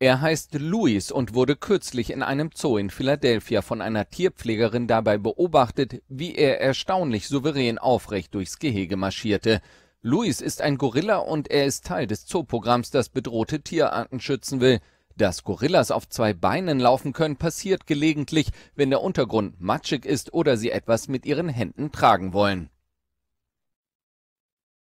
Er heißt Louis und wurde kürzlich in einem Zoo in Philadelphia von einer Tierpflegerin dabei beobachtet, wie er erstaunlich souverän aufrecht durchs Gehege marschierte. Louis ist ein Gorilla und er ist Teil des Zooprogramms, das bedrohte Tierarten schützen will. Dass Gorillas auf zwei Beinen laufen können, passiert gelegentlich, wenn der Untergrund matschig ist oder sie etwas mit ihren Händen tragen wollen.